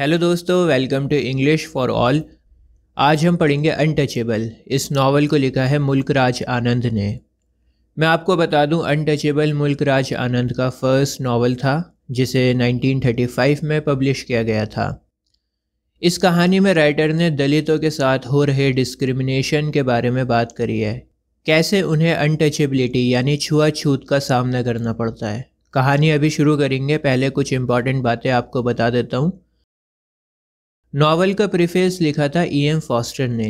hello दोस्तों welcome to English for all आज हम पढ़ेंगे अनटचेबल इस नावल को लिखा है मुल्क राज आनंद ने मैं आपको बता दूं अनटचेबल राज आनंद का फर्स्ट नावल था जिसे 1935 में पब्लिश किया गया था इस कहानी में राइटर ने दलितों के साथ हो रहे डिस्क्रिमिनेशन के बारे में बात करी है कैसे उन्हें अनटचेबिलिटी यानी छुआछूत का सामना करना पड़ता है कहानी अभी शुरू करेंगे पहले कुछ इम्पॉर्टेंट बातें आपको बता देता हूँ नावल का प्रीफेस लिखा था ई एम फॉस्टर ने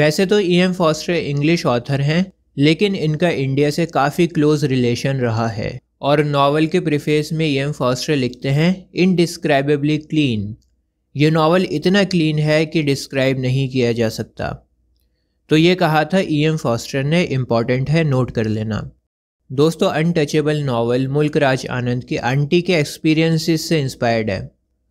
वैसे तो E M Forster English author हैं लेकिन इनका इंडिया से काफ़ी क्लोज रिलेशन रहा है और नावल के प्रीफेस में ई एम फॉस्टर लिखते हैं इनडिस्क्राइबेबली क्लीन ये नावल इतना क्लीन है कि डिस्क्राइब नहीं किया जा सकता तो ये कहा था ई एम फॉस्टर ने इम्पॉर्टेंट है नोट कर लेना दोस्तों अनटचेबल नावल मुल्क राज आनंद की आंटी के एक्सपीरियंसिस से इंस्पायर्ड है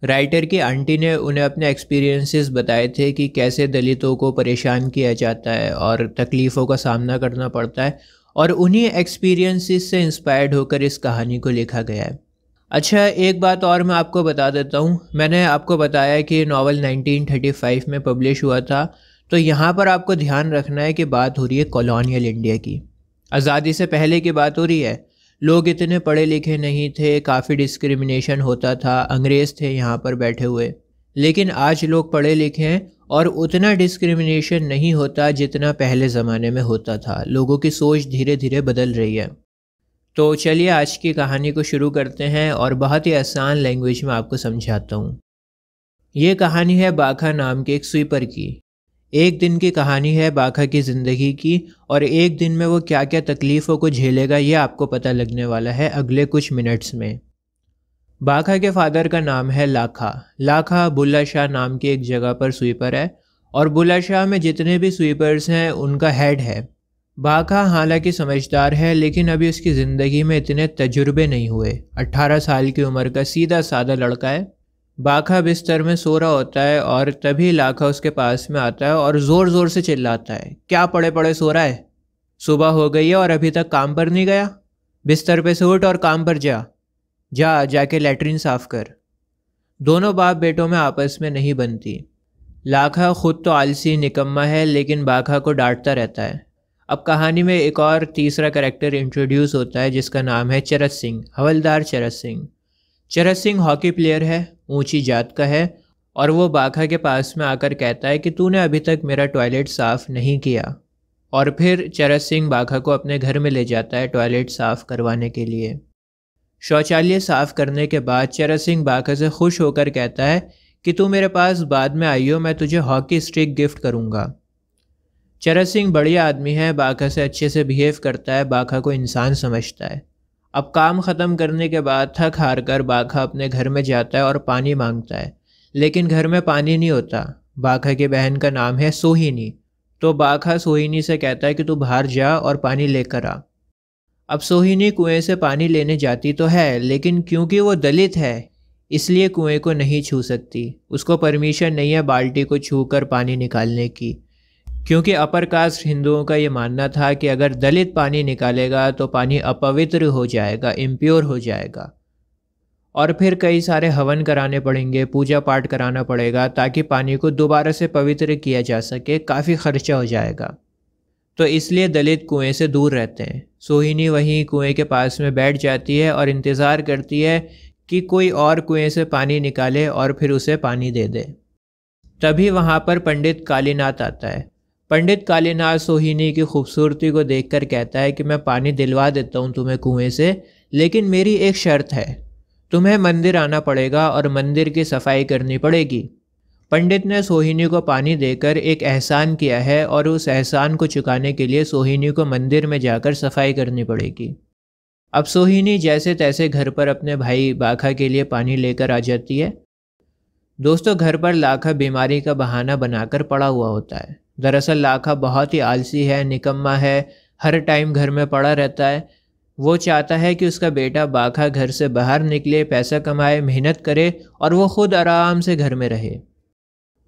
राइटर की आंटी ने उन्हें अपने एक्सपीरियंसेस बताए थे कि कैसे दलितों को परेशान किया जाता है और तकलीफ़ों का सामना करना पड़ता है और उन्हीं एक्सपीरियंसेस से इंस्पायर्ड होकर इस कहानी को लिखा गया है अच्छा एक बात और मैं आपको बता देता हूँ मैंने आपको बताया कि नावल 1935 में पब्लिश हुआ था तो यहाँ पर आपको ध्यान रखना है कि बात हो रही है कॉलोनियल इंडिया की आज़ादी से पहले की बात हो रही है लोग इतने पढ़े लिखे नहीं थे काफ़ी डिस्क्रिमिनेशन होता था अंग्रेज़ थे यहाँ पर बैठे हुए लेकिन आज लोग पढ़े लिखे हैं और उतना डिस्क्रिमिनेशन नहीं होता जितना पहले ज़माने में होता था लोगों की सोच धीरे धीरे बदल रही है तो चलिए आज की कहानी को शुरू करते हैं और बहुत ही आसान लैंग्वेज में आपको समझाता हूँ ये कहानी है बाखा नाम के एक स्वीपर की एक दिन की कहानी है बाखा की ज़िंदगी की और एक दिन में वो क्या क्या तकलीफ़ों को झेलेगा ये आपको पता लगने वाला है अगले कुछ मिनट्स में बाखा के फादर का नाम है लाखा लाखा बुल्ला शाह नाम की एक जगह पर स्वीपर है और बुल्ला शाह में जितने भी स्वीपर्स हैं उनका हेड है बाघा हालांकि समझदार है लेकिन अभी उसकी ज़िंदगी में इतने तजुर्बे नहीं हुए 18 साल की उम्र का सीधा सादा लड़का है बाखा बिस्तर में सो रहा होता है और तभी लाखा उसके पास में आता है और ज़ोर ज़ोर से चिल्लाता है क्या पड़े पड़े सो रहा है सुबह हो गई है और अभी तक काम पर नहीं गया बिस्तर पे से उठ और काम पर जा जा जाके लेटरिन साफ कर दोनों बाप बेटों में आपस में नहीं बनती लाखा खुद तो आलसी निकम्मा है लेकिन बाखा को डांटता रहता है अब कहानी में एक और तीसरा करेक्टर इंट्रोड्यूस होता है जिसका नाम है चरत सिंह हवलदार चरत सिंह चरत सिंह हॉकी प्लेयर है ऊंची जात का है और वो बाघा के पास में आकर कहता है कि तूने अभी तक मेरा टॉयलेट साफ़ नहीं किया और फिर चरत सिंह बाघा को अपने घर में ले जाता है टॉयलेट साफ़ करवाने के लिए शौचालय साफ़ करने के बाद चरत सिंह बाघा से खुश होकर कहता है कि तू मेरे पास बाद में आई हो मैं तुझे हॉकी स्टिक गिफ्ट करूँगा चरत सिंह बढ़िया आदमी है बाघा से अच्छे से बिहेव करता है बाघा को इंसान समझता है अब काम ख़त्म करने के बाद थक हार कर बाघा अपने घर में जाता है और पानी मांगता है लेकिन घर में पानी नहीं होता बाघा की बहन का नाम है सोहिनी तो बाघा सोहिनी से कहता है कि तू बाहर जा और पानी लेकर आ अब सोहिनी कुएं से पानी लेने जाती तो है लेकिन क्योंकि वो दलित है इसलिए कुएं को नहीं छू सकती उसको परमिशन नहीं है बाल्टी को छू कर पानी निकालने की क्योंकि अपर कास्ट हिंदुओं का ये मानना था कि अगर दलित पानी निकालेगा तो पानी अपवित्र हो जाएगा इम्प्योर हो जाएगा और फिर कई सारे हवन कराने पड़ेंगे पूजा पाठ कराना पड़ेगा ताकि पानी को दोबारा से पवित्र किया जा सके काफ़ी खर्चा हो जाएगा तो इसलिए दलित कुएं से दूर रहते हैं सोहिनी वहीं कुएं के पास में बैठ जाती है और इंतज़ार करती है कि कोई और कुएं से पानी निकाले और फिर उसे पानी दे दे तभी वहाँ पर पंडित कालीनाथ आता है पंडित कालीनाथ सोहिनी की खूबसूरती को देखकर कहता है कि मैं पानी दिलवा देता हूँ तुम्हें कुएं से लेकिन मेरी एक शर्त है तुम्हें मंदिर आना पड़ेगा और मंदिर की सफाई करनी पड़ेगी पंडित ने सोहिनी को पानी देकर एक एहसान किया है और उस एहसान को चुकाने के लिए सोहिनी को मंदिर में जाकर सफाई करनी पड़ेगी अब सोहिनी जैसे तैसे घर पर अपने भाई बाखा के लिए पानी लेकर आ जाती है दोस्तों घर पर लाखा बीमारी का बहाना बनाकर पड़ा हुआ होता है दरअसल लाखा बहुत ही आलसी है निकम्मा है हर टाइम घर में पड़ा रहता है वो चाहता है कि उसका बेटा बाखा घर से बाहर निकले पैसा कमाए मेहनत करे और वो खुद आराम से घर में रहे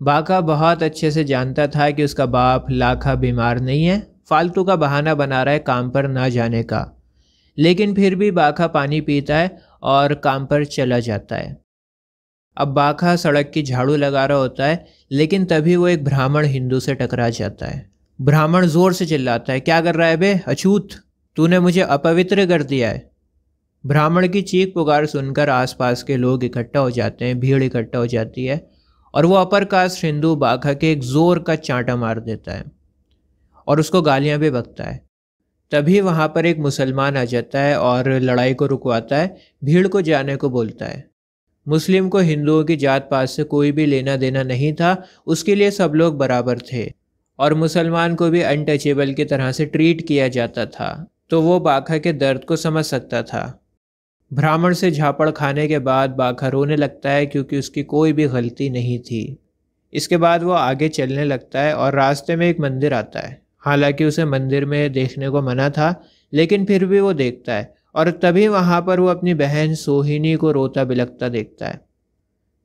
बाखा बहुत अच्छे से जानता था कि उसका बाप लाखा बीमार नहीं है फालतू का बहाना बना रहा है काम पर ना जाने का लेकिन फिर भी बाखा पानी पीता है और काम पर चला जाता है अब बाखा सड़क की झाड़ू लगा रहा होता है लेकिन तभी वो एक ब्राह्मण हिंदू से टकरा जाता है ब्राह्मण जोर से चिल्लाता है क्या कर रहा है बे अछूत तूने मुझे अपवित्र कर दिया है ब्राह्मण की चीख पुकार सुनकर आसपास के लोग इकट्ठा हो जाते हैं भीड़ इकट्ठा हो जाती है और वो अपर कास्ट हिंदू बाघा के एक ज़ोर का चांटा मार देता है और उसको गालियाँ भी बकता है तभी वहाँ पर एक मुसलमान आ जाता है और लड़ाई को रुकवाता है भीड़ को जाने को बोलता है मुस्लिम को हिंदुओं की जात पात से कोई भी लेना देना नहीं था उसके लिए सब लोग बराबर थे और मुसलमान को भी अनटचेबल की तरह से ट्रीट किया जाता था तो वो बाखा के दर्द को समझ सकता था ब्राह्मण से झापड़ खाने के बाद बाखा रोने लगता है क्योंकि उसकी कोई भी गलती नहीं थी इसके बाद वो आगे चलने लगता है और रास्ते में एक मंदिर आता है हालांकि उसे मंदिर में देखने को मना था लेकिन फिर भी वो देखता है और तभी वहाँ पर वो अपनी बहन सोहिनी को रोता बिलकता देखता है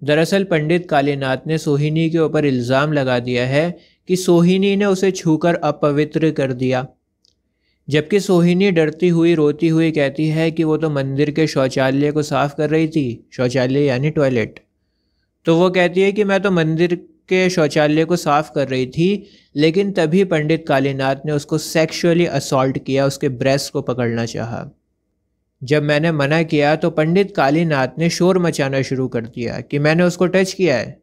दरअसल पंडित कालीनाथ ने सोहिनी के ऊपर इल्ज़ाम लगा दिया है कि सोहिनी ने उसे छूकर अपवित्र कर दिया जबकि सोहिनी डरती हुई रोती हुई कहती है कि वो तो मंदिर के शौचालय को साफ़ कर रही थी शौचालय यानी टॉयलेट तो वो कहती है कि मैं तो मंदिर के शौचालय को साफ़ कर रही थी लेकिन तभी पंडित कालीनाथ ने उसको सेक्सुअली असॉल्ट किया उसके ब्रेस्ट को पकड़ना चाहा जब मैंने मना किया तो पंडित कालीनाथ ने शोर मचाना शुरू कर दिया कि मैंने उसको टच किया है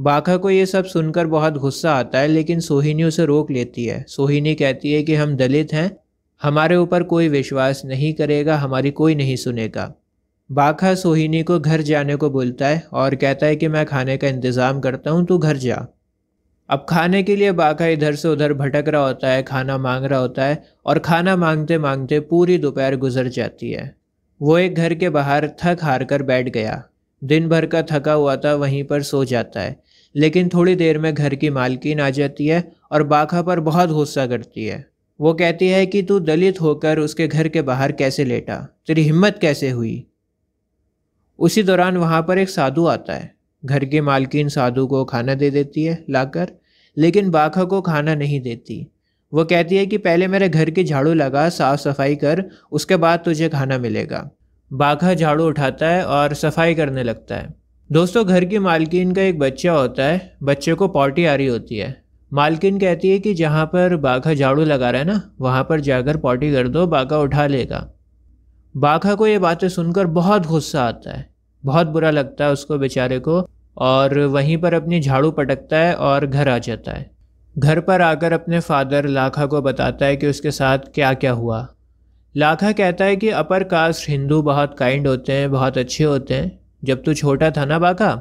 बाखा को ये सब सुनकर बहुत गुस्सा आता है लेकिन सोहिनी उसे रोक लेती है सोहिनी कहती है कि हम दलित हैं हमारे ऊपर कोई विश्वास नहीं करेगा हमारी कोई नहीं सुनेगा बाखा सोहिनी को घर जाने को बोलता है और कहता है कि मैं खाने का इंतज़ाम करता हूँ तू घर जा अब खाने के लिए बाका इधर से उधर भटक रहा होता है खाना मांग रहा होता है और खाना मांगते मांगते पूरी दोपहर गुजर जाती है वो एक घर के बाहर थक हार कर बैठ गया दिन भर का थका हुआ था वहीं पर सो जाता है लेकिन थोड़ी देर में घर की मालकिन आ जाती है और बाखा पर बहुत गुस्सा करती है वो कहती है कि तू दलित होकर उसके घर के बाहर कैसे लेटा तेरी हिम्मत कैसे हुई उसी दौरान वहाँ पर एक साधु आता है घर की मालकिन साधु को खाना दे देती है लाकर लेकिन बाखा को खाना नहीं देती वो कहती है कि पहले मेरे घर की झाड़ू लगा साफ सफाई कर उसके बाद तुझे खाना मिलेगा बाघा झाड़ू उठाता है और सफाई करने लगता है दोस्तों घर की मालकिन का एक बच्चा होता है बच्चे को पॉटी आ रही होती है मालकिन कहती है कि जहाँ पर बाघा झाड़ू लगा रहा है ना वहाँ पर जाकर पॉटी कर दो बाघा उठा लेगा बाघा को ये बातें सुनकर बहुत गुस्सा आता है बहुत बुरा लगता है उसको बेचारे को और वहीं पर अपनी झाड़ू पटकता है और घर आ जाता है घर पर आकर अपने फादर लाखा को बताता है कि उसके साथ क्या क्या हुआ लाखा कहता है कि अपर कास्ट हिंदू बहुत काइंड होते हैं बहुत अच्छे होते हैं जब तू छोटा था ना बाका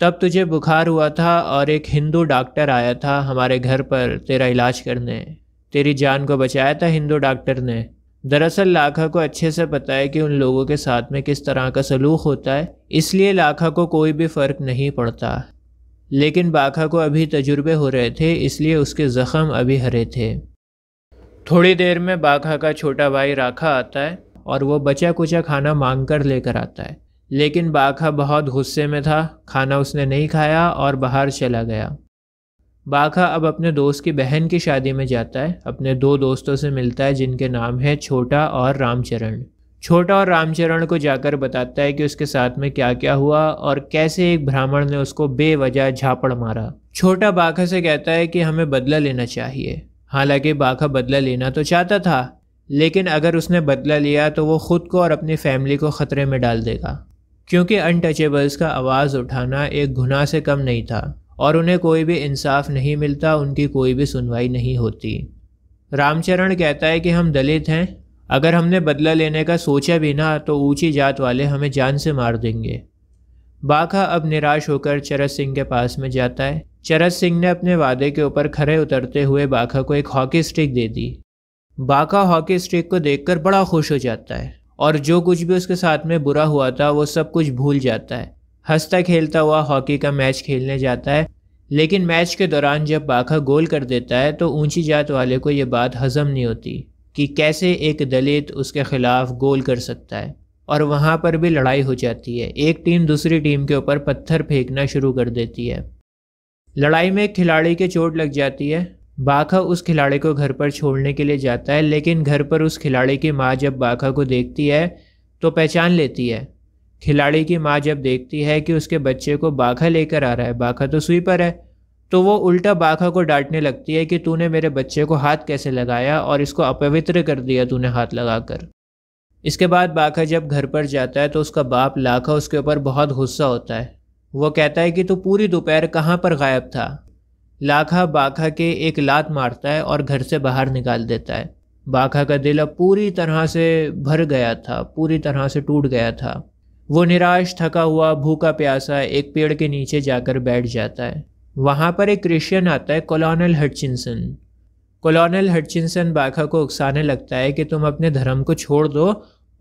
तब तुझे बुखार हुआ था और एक हिंदू डॉक्टर आया था हमारे घर पर तेरा इलाज करने तेरी जान को बचाया था हिंदू डॉक्टर ने दरअसल लाखा को अच्छे से पता है कि उन लोगों के साथ में किस तरह का सलूक होता है इसलिए लाखा को कोई भी फ़र्क नहीं पड़ता लेकिन बाखा को अभी तजुर्बे हो रहे थे इसलिए उसके ज़ख़म अभी हरे थे थोड़ी देर में बाखा का छोटा भाई राखा आता है और वो बचा कुचा खाना मांग कर लेकर आता है लेकिन बाखा बहुत गुस्से में था खाना उसने नहीं खाया और बाहर चला गया बाखा अब अपने दोस्त की बहन की शादी में जाता है अपने दो दोस्तों से मिलता है जिनके नाम है छोटा और रामचरण छोटा और रामचरण को जाकर बताता है कि उसके साथ में क्या क्या हुआ और कैसे एक ब्राह्मण ने उसको बेवजह झापड़ मारा छोटा बाखा से कहता है कि हमें बदला लेना चाहिए हालांकि बाखा बदला लेना तो चाहता था लेकिन अगर उसने बदला लिया तो वो खुद को और अपनी फैमिली को ख़तरे में डाल देगा क्योंकि अनटचेबल्स का आवाज़ उठाना एक गुनाह से कम नहीं था और उन्हें कोई भी इंसाफ नहीं मिलता उनकी कोई भी सुनवाई नहीं होती रामचरण कहता है कि हम दलित हैं अगर हमने बदला लेने का सोचा भी ना तो ऊंची जात वाले हमें जान से मार देंगे बाखा अब निराश होकर चरत सिंह के पास में जाता है चरत सिंह ने अपने वादे के ऊपर खड़े उतरते हुए बाखा को एक हॉकी स्टिक दे दी बाखा हॉकी स्टिक को देख बड़ा खुश हो जाता है और जो कुछ भी उसके साथ में बुरा हुआ था वो सब कुछ भूल जाता है हंसता खेलता हुआ हॉकी का मैच खेलने जाता है लेकिन मैच के दौरान जब बाखा गोल कर देता है तो ऊंची जात वाले को ये बात हजम नहीं होती कि कैसे एक दलित उसके ख़िलाफ़ गोल कर सकता है और वहाँ पर भी लड़ाई हो जाती है एक टीम दूसरी टीम के ऊपर पत्थर फेंकना शुरू कर देती है लड़ाई में खिलाड़ी के चोट लग जाती है बाखा उस खिलाड़ी को घर पर छोड़ने के लिए जाता है लेकिन घर पर उस खिलाड़ी की माँ जब बाखा को देखती है तो पहचान लेती है खिलाड़ी की माँ जब देखती है कि उसके बच्चे को बाघा लेकर आ रहा है बाघा तो सुई पर है तो वो उल्टा बाघा को डांटने लगती है कि तूने मेरे बच्चे को हाथ कैसे लगाया और इसको अपवित्र कर दिया तूने हाथ लगाकर इसके बाद बाघा जब घर पर जाता है तो उसका बाप लाखा उसके ऊपर बहुत गुस्सा होता है वो कहता है कि तू पूरी दोपहर कहाँ पर गायब था लाखा बाघा के एक लात मारता है और घर से बाहर निकाल देता है बाघा का दिल अब पूरी तरह से भर गया था पूरी तरह से टूट गया था वो निराश थका हुआ भूखा प्यासा एक पेड़ के नीचे जाकर बैठ जाता है वहाँ पर एक क्रिश्चियन आता है कॉलोनल हटचिनसन कॉलोनल हटचिनसन बाखा को उकसाने लगता है कि तुम अपने धर्म को छोड़ दो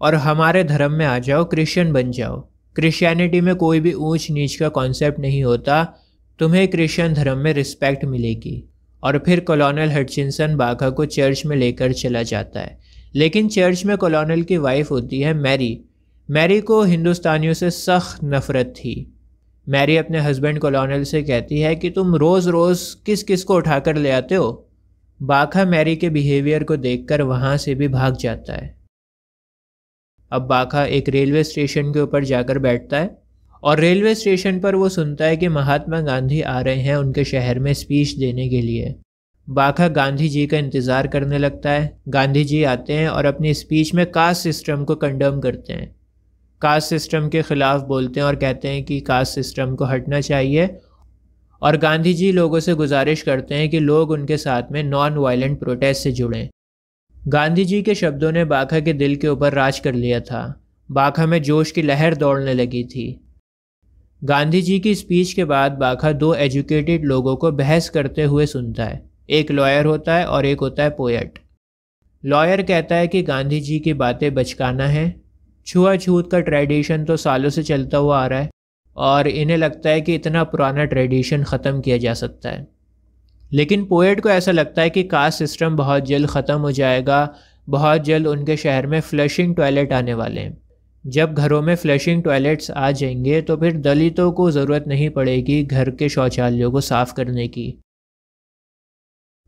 और हमारे धर्म में आ जाओ क्रिश्चियन बन जाओ क्रिश्चियनिटी में कोई भी ऊंच नीच का कॉन्सेप्ट नहीं होता तुम्हें क्रिश्चियन धर्म में रिस्पेक्ट मिलेगी और फिर कॉलोनल हटचिनसन बाघा को चर्च में लेकर चला जाता है लेकिन चर्च में कॉलोनल की वाइफ होती है मैरी मैरी को हिंदुस्तानियों से सख्त नफ़रत थी मैरी अपने हस्बैंड कॉलोनल से कहती है कि तुम रोज़ रोज़ किस किस को उठाकर ले आते हो बाखा मैरी के बिहेवियर को देख कर वहाँ से भी भाग जाता है अब बाखा एक रेलवे स्टेशन के ऊपर जाकर बैठता है और रेलवे स्टेशन पर वो सुनता है कि महात्मा गांधी आ रहे हैं उनके शहर में स्पीच देने के लिए बाखा गांधी जी का इंतज़ार करने लगता है गांधी जी आते हैं और अपनी स्पीच में कास्ट सिस्टम को कंडम करते हैं कास्ट सिस्टम के ख़िलाफ़ बोलते हैं और कहते हैं कि कास्ट सिस्टम को हटना चाहिए और गांधी जी लोगों से गुजारिश करते हैं कि लोग उनके साथ में नॉन वायलेंट प्रोटेस्ट से जुड़ें गांधी जी के शब्दों ने बाखा के दिल के ऊपर राज कर लिया था बाखा में जोश की लहर दौड़ने लगी थी गांधी जी की स्पीच के बाद बाखा दो एजुकेटेड लोगों को बहस करते हुए सुनता है एक लॉयर होता है और एक होता है पोएट लॉयर कहता है कि गांधी जी की बातें बचकाना है छुआछूत का ट्रेडिशन तो सालों से चलता हुआ आ रहा है और इन्हें लगता है कि इतना पुराना ट्रेडिशन ख़त्म किया जा सकता है लेकिन पोएट को ऐसा लगता है कि कास्ट सिस्टम बहुत जल्द ख़त्म हो जाएगा बहुत जल्द उनके शहर में फ्लशिंग टॉयलेट आने वाले हैं जब घरों में फ्लशिंग टॉयलेट्स आ जाएंगे तो फिर दलितों को ज़रूरत नहीं पड़ेगी घर के शौचालयों को साफ़ करने की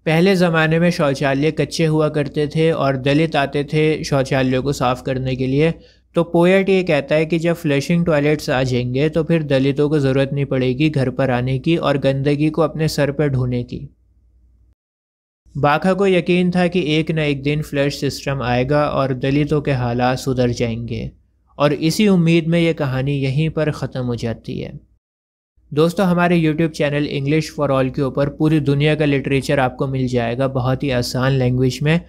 पहले ज़माने में शौचालय कच्चे हुआ करते थे और दलित आते थे शौचालयों को साफ़ करने के लिए तो पोएट ये कहता है कि जब फ्लशिंग टॉयलेट्स आ जाएंगे तो फिर दलितों को ज़रूरत नहीं पड़ेगी घर पर आने की और गंदगी को अपने सर पर ढोने की बाखा को यकीन था कि एक न एक दिन फ्लश सिस्टम आएगा और दलितों के हालात सुधर जाएंगे और इसी उम्मीद में ये कहानी यहीं पर ख़त्म हो जाती है दोस्तों हमारे YouTube channel English for all के ऊपर पूरी दुनिया का लिटरेचर आपको मिल जाएगा बहुत ही आसान लैंग्वेज में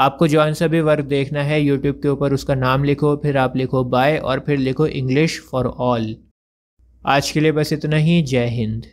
आपको जॉन सा भी वर्क देखना है यूट्यूब के ऊपर उसका नाम लिखो फिर आप लिखो बाय और फिर लिखो इंग्लिश फॉर ऑल आज के लिए बस इतना ही जय हिंद